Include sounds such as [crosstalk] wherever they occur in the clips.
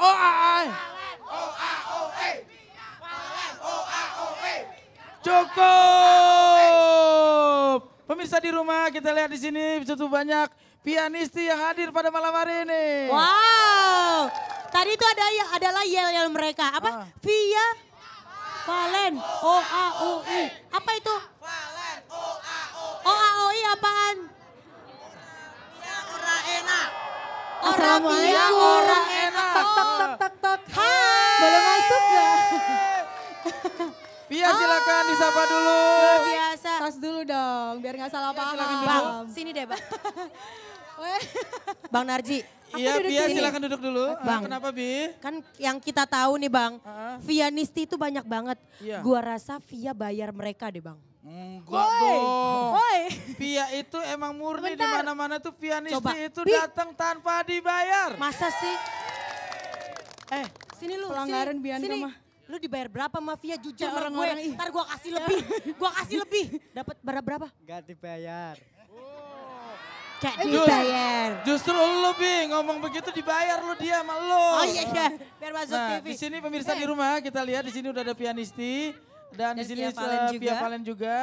O A I, O A O O A O Cukup. Pemirsa di rumah kita lihat di sini begitu banyak pianisti yang hadir pada malam hari ini. Wow. Tadi itu ada ya, adalah yel-yel mereka. Apa? Ah. Via Valen O A O I. Pia ah, silakan disapa dulu. Luar biasa. Tas dulu dong, biar nggak salah iya, paham. Ya, bang, sini deh bang. [laughs] bang Narji. Iya, Pia sini. silakan duduk dulu. Eh, bang, kenapa Bi? Kan yang kita tahu nih Bang, uh-huh. Via Nisti itu banyak banget. Yeah. Gua rasa Via bayar mereka deh Bang. Enggak dong. Oi. Pia itu emang murni di mana-mana tuh Nisti Coba. itu datang tanpa dibayar. Masa sih? Eh, sini lu. Pelanggaran Bianca mah lu dibayar berapa mafia jujur sama orang, gue, ntar gue kasih lebih, gue kasih lebih. Dapat berapa berapa? Gak dibayar. kayak Gak eh, dibayar. Justru lu Bi, ngomong begitu dibayar lu dia sama lu. Oh iya iya, biar masuk nah, TV. di sini pemirsa hey. di rumah kita lihat di sini udah ada pianisti dan, dan di sini Via Valen juga. Valen juga.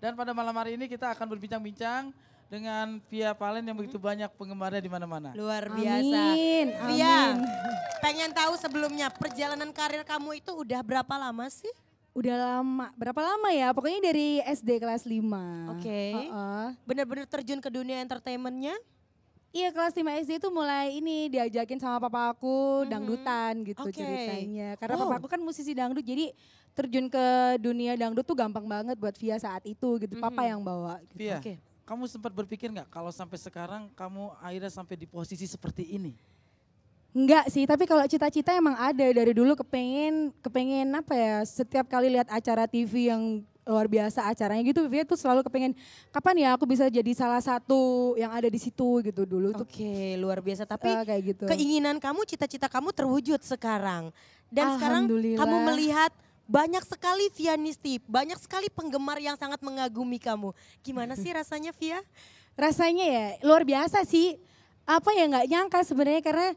Dan pada malam hari ini kita akan berbincang-bincang dengan Via Valen yang begitu hmm. banyak penggemarnya di mana-mana. Luar biasa. Amin. Via, pengen tahu sebelumnya perjalanan karir kamu itu udah berapa lama sih? Udah lama, berapa lama ya? Pokoknya dari SD kelas 5. Oke. Okay. Uh -uh. Bener-bener terjun ke dunia entertainmentnya? Iya kelas 5 SD itu mulai ini diajakin sama papa aku mhm. dangdutan gitu okay. ceritanya. Karena wow. papa aku kan musisi dangdut jadi terjun ke dunia dangdut tuh gampang banget buat Via saat itu gitu. Papa mhm. yang bawa gitu. Via, okay. Kamu sempat berpikir nggak kalau sampai sekarang kamu akhirnya sampai di posisi seperti ini? Enggak sih, tapi kalau cita-cita emang ada dari dulu kepengen kepengen apa ya? Setiap kali lihat acara TV yang luar biasa acaranya gitu, dia tuh selalu kepengen kapan ya aku bisa jadi salah satu yang ada di situ gitu dulu Oke, okay, luar biasa. Tapi uh, kayak gitu. keinginan kamu, cita-cita kamu terwujud sekarang. Dan sekarang kamu melihat banyak sekali Vianisti, banyak sekali penggemar yang sangat mengagumi kamu. Gimana sih rasanya Via? Rasanya ya luar biasa sih. Apa ya nggak nyangka sebenarnya karena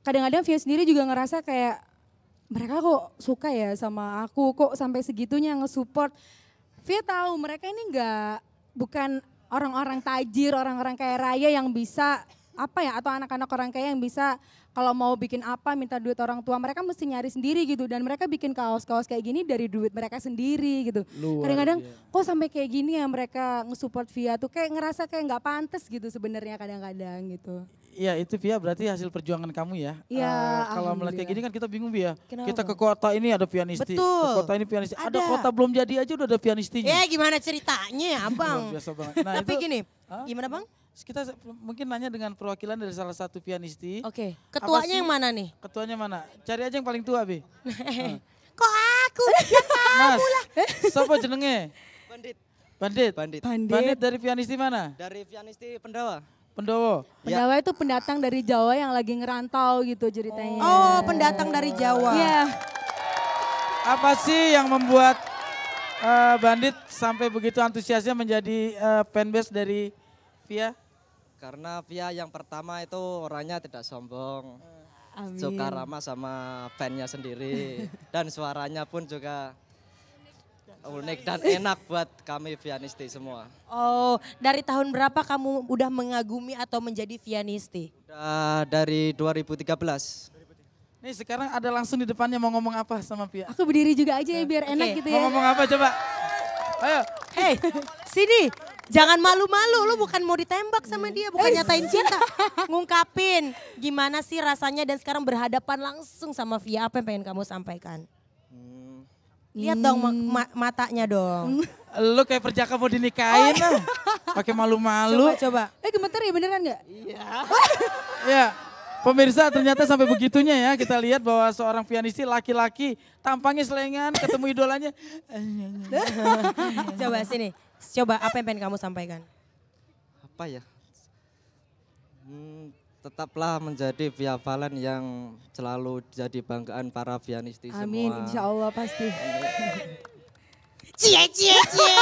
kadang-kadang Via sendiri juga ngerasa kayak mereka kok suka ya sama aku, kok sampai segitunya nge-support. Via tahu mereka ini nggak bukan orang-orang tajir, orang-orang kayak raya yang bisa apa ya atau anak-anak orang kaya yang bisa kalau mau bikin apa minta duit orang tua mereka mesti nyari sendiri gitu dan mereka bikin kaos-kaos kayak gini dari duit mereka sendiri gitu. Kadang-kadang kok sampai kayak gini ya mereka ngesupport Via tuh kayak ngerasa kayak nggak pantas gitu sebenarnya kadang-kadang gitu. Iya itu Via berarti hasil perjuangan kamu ya. Iya. Uh, kalau melihat kayak gini kan kita bingung Via. Kenapa? Kita ke kota ini ada pianisti. Betul. Ke kota ini pianisti. Ada. ada kota belum jadi aja udah ada pianistinya. Ya eh, gimana ceritanya ya, abang. Nah, Tapi itu, gini. Hah? Gimana bang? Kita mungkin nanya dengan perwakilan dari salah satu pianisti. Oke. Okay. Ketuanya yang mana nih? Ketuanya mana? Cari aja yang paling tua, Bi. hmm. [laughs] Kok aku? ya [laughs] Mas, siapa jenenge? Bandit. Bandit. Bandit. Bandit. Bandit dari pianisti mana? Dari pianisti Pendawa. Pendowo. Pendawa ya. itu pendatang dari Jawa yang lagi ngerantau gitu ceritanya. Oh, pendatang dari Jawa. Iya. Yeah. Apa sih yang membuat uh, Bandit sampai begitu antusiasnya menjadi uh, fanbase dari Via? Karena Via yang pertama itu orangnya tidak sombong. Amin. Suka ramah sama fannya sendiri. [laughs] dan suaranya pun juga unik dan enak buat kami Vianisti semua. Oh, dari tahun berapa kamu udah mengagumi atau menjadi pianisti? Udah dari 2013. Nih sekarang ada langsung di depannya mau ngomong apa sama Pia? Aku berdiri juga aja ya biar okay. enak gitu ya. Mau ngomong apa coba? Ayo. Hey, sini. Jangan malu-malu, lu bukan mau ditembak sama dia, bukan eh. nyatain cinta. [laughs] Ngungkapin gimana sih rasanya dan sekarang berhadapan langsung sama Via, apa yang pengen kamu sampaikan? Hmm. Lihat dong ma hmm. matanya dong. [laughs] lu kayak perjaka mau dinikahin Oh. Iya. Pakai malu-malu. Coba, coba. Eh gemeter ya beneran gak? Iya. Iya. [laughs] Pemirsa ternyata sampai begitunya ya kita lihat bahwa seorang pianisti laki-laki tampangnya selengan ketemu idolanya. Coba sini. Coba apa yang pengen kamu sampaikan? Apa ya? Hmm, tetaplah menjadi Via Valen yang selalu jadi banggaan para Vianisti semua. Amin, insya Allah pasti. Cie, cie, cie.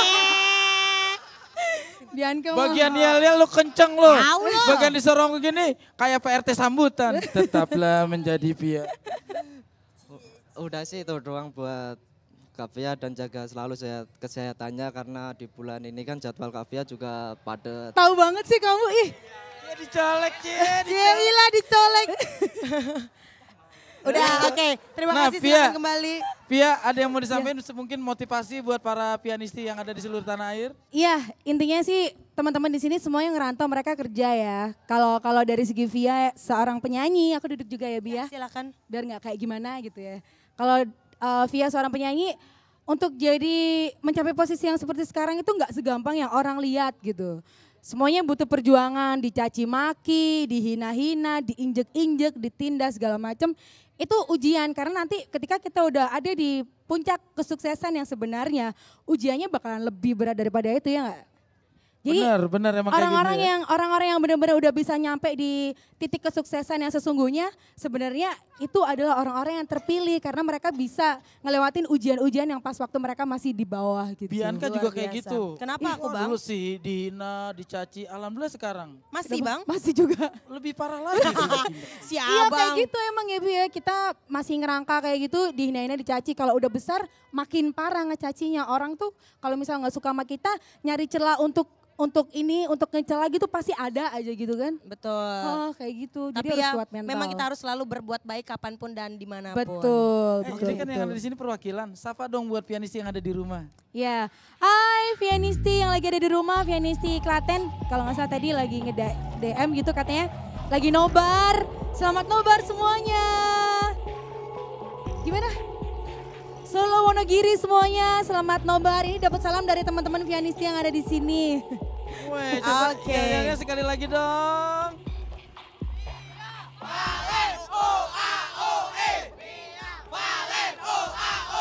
Bianca Bagian yel yel lu kenceng lu. Bagian disorong gini kayak PRT sambutan. [laughs] Tetaplah menjadi Via. Udah sih itu doang buat Kavia dan jaga selalu sehat, kesehatannya karena di bulan ini kan jadwal Kavia juga padat. Tahu banget sih kamu ih. Dia dicolek, Cie. [laughs] Iya, dicolek. [laughs] Udah, nah, oke. Okay. Terima nah, kasih Pia, kembali. Pia, ada yang mau iya. disampaikan ya. mungkin motivasi buat para pianisti yang ada di seluruh tanah air? Iya, intinya sih teman-teman di sini semua yang ngerantau mereka kerja ya. Kalau kalau dari segi Via seorang penyanyi, aku duduk juga ya Bia. Ya, iya, silakan. Biar nggak kayak gimana gitu ya. Kalau uh, via seorang penyanyi untuk jadi mencapai posisi yang seperti sekarang itu nggak segampang yang orang lihat gitu. Semuanya butuh perjuangan, dicaci maki, dihina-hina, diinjek-injek, ditindas segala macam. Itu ujian karena nanti ketika kita udah ada di puncak kesuksesan yang sebenarnya, ujiannya bakalan lebih berat daripada itu ya enggak jadi benar, benar emang gitu orang-orang gitu yang orang-orang yang benar-benar udah bisa nyampe di titik kesuksesan yang sesungguhnya sebenarnya itu adalah orang-orang yang terpilih karena mereka bisa ngelewatin ujian-ujian yang pas waktu mereka masih di bawah gitu. Bianca juga biasa. kayak gitu. Kenapa Ih, aku bang? Dulu sih Dina, dicaci, alhamdulillah sekarang. Masih Kenapa? bang? Masih juga. Lebih parah lagi. Siapa? [laughs] Iya kayak gitu emang ya bi ya kita masih ngerangka kayak gitu dihinainnya dicaci kalau udah besar makin parah ngecacinya orang tuh kalau misalnya nggak suka sama kita nyari celah untuk untuk ini untuk ngecel lagi tuh pasti ada aja gitu kan betul oh kayak gitu tapi jadi ya, harus kuat mental memang kita harus selalu berbuat baik kapanpun dan dimanapun betul eh, betul, jadi kan betul. yang ada di sini perwakilan Safa dong buat pianisti yang ada di rumah ya hai pianisti yang lagi ada di rumah pianisti Klaten kalau nggak salah tadi lagi nge DM gitu katanya lagi nobar selamat nobar semuanya gimana Solo Wonogiri semuanya, selamat nobar. Ini dapat salam dari teman-teman pianis yang ada di sini. [laughs] Oke okay. sekali lagi dong. Oh, O A O oh, oh, O A O O A O O A O O A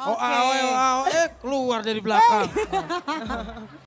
O O A O keluar dari belakang. [laughs]